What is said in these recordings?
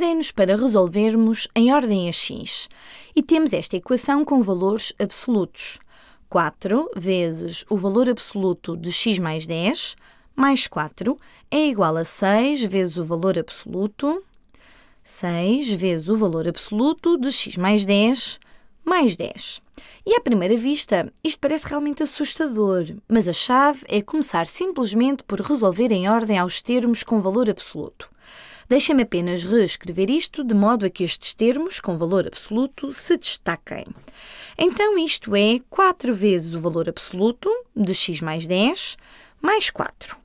pedem-nos para resolvermos em ordem a x e temos esta equação com valores absolutos. 4 vezes o valor absoluto de x mais 10 mais 4 é igual a 6 vezes o valor absoluto, 6 vezes o valor absoluto de x mais 10 mais 10. E à primeira vista, isto parece realmente assustador, mas a chave é começar simplesmente por resolver em ordem aos termos com valor absoluto. Deixem-me apenas reescrever isto de modo a que estes termos, com valor absoluto, se destaquem. Então, isto é 4 vezes o valor absoluto de x mais 10 mais 4.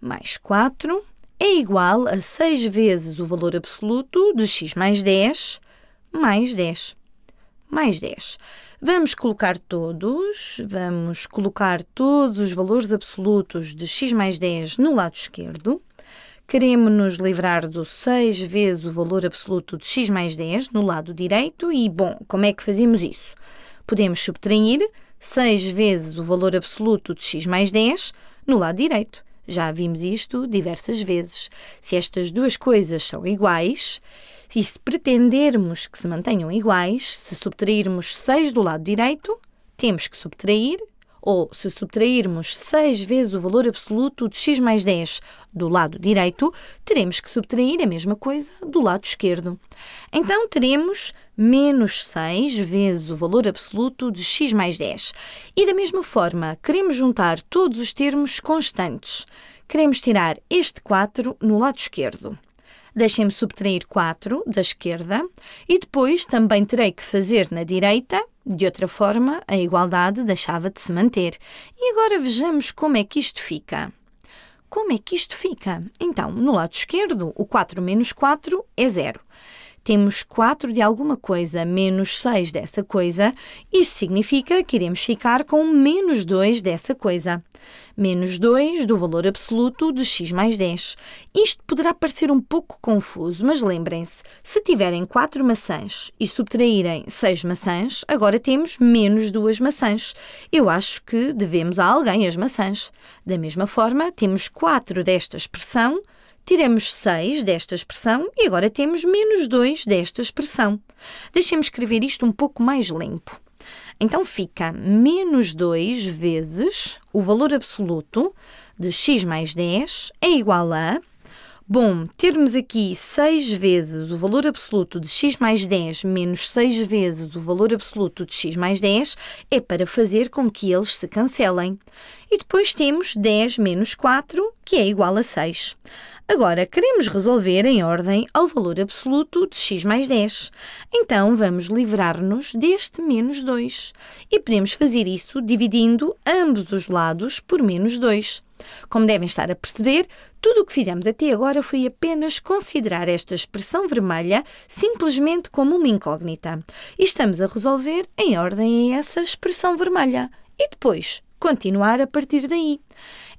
Mais 4 é igual a 6 vezes o valor absoluto de x mais 10 mais 10. Mais 10. Vamos colocar todos, vamos colocar todos os valores absolutos de x mais 10 no lado esquerdo Queremos nos livrar do 6 vezes o valor absoluto de x mais 10 no lado direito e, bom, como é que fazemos isso? Podemos subtrair 6 vezes o valor absoluto de x mais 10 no lado direito. Já vimos isto diversas vezes. Se estas duas coisas são iguais, e se pretendermos que se mantenham iguais, se subtrairmos 6 do lado direito, temos que subtrair ou se subtrairmos 6 vezes o valor absoluto de x mais 10 do lado direito, teremos que subtrair a mesma coisa do lado esquerdo. Então teremos menos 6 vezes o valor absoluto de x mais 10. E da mesma forma, queremos juntar todos os termos constantes. Queremos tirar este 4 no lado esquerdo. Deixem-me subtrair 4 da esquerda e depois também terei que fazer na direita. De outra forma, a igualdade deixava de se manter. E agora vejamos como é que isto fica. Como é que isto fica? Então, no lado esquerdo, o 4 menos 4 é zero. Temos 4 de alguma coisa menos 6 dessa coisa. Isso significa que iremos ficar com menos 2 dessa coisa menos 2 do valor absoluto de x mais 10. Isto poderá parecer um pouco confuso, mas lembrem-se, se tiverem 4 maçãs e subtraírem 6 maçãs, agora temos menos 2 maçãs. Eu acho que devemos a alguém as maçãs. Da mesma forma, temos 4 desta expressão, Tiramos 6 desta expressão e agora temos menos 2 desta expressão. Deixem-me escrever isto um pouco mais limpo. Então fica menos 2 vezes o valor absoluto de x mais 10 é igual a. Bom, termos aqui 6 vezes o valor absoluto de x mais 10 menos 6 vezes o valor absoluto de x mais 10 é para fazer com que eles se cancelem. E depois temos 10 menos 4 que é igual a 6. Agora, queremos resolver em ordem ao valor absoluto de x mais 10. Então, vamos livrar-nos deste menos 2. E podemos fazer isso dividindo ambos os lados por menos 2. Como devem estar a perceber, tudo o que fizemos até agora foi apenas considerar esta expressão vermelha simplesmente como uma incógnita. E estamos a resolver em ordem a essa expressão vermelha. E depois, continuar a partir daí.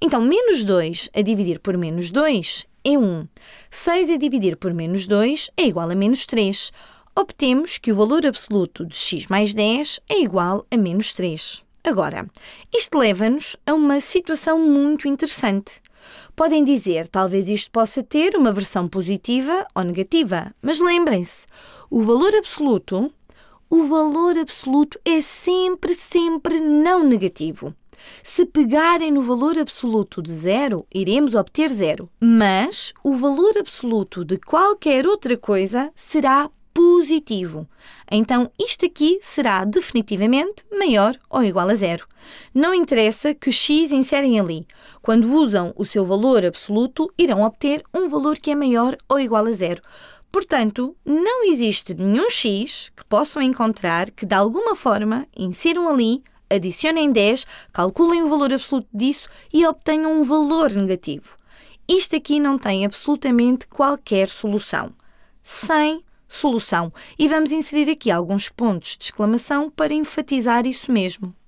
Então, menos 2 a dividir por menos 2 é 1. 6 a dividir por menos 2 é igual a menos 3. Obtemos que o valor absoluto de x mais 10 é igual a menos 3. Agora, isto leva-nos a uma situação muito interessante. Podem dizer, talvez isto possa ter uma versão positiva ou negativa, mas lembrem-se, o valor absoluto, o valor absoluto é sempre, sempre não negativo. Se pegarem no valor absoluto de zero, iremos obter zero. Mas o valor absoluto de qualquer outra coisa será positivo. Então, isto aqui será definitivamente maior ou igual a zero. Não interessa que x inserem ali. Quando usam o seu valor absoluto, irão obter um valor que é maior ou igual a zero. Portanto, não existe nenhum x que possam encontrar que de alguma forma insiram ali adicionem 10, calculem o valor absoluto disso e obtenham um valor negativo. Isto aqui não tem absolutamente qualquer solução. Sem solução. E vamos inserir aqui alguns pontos de exclamação para enfatizar isso mesmo.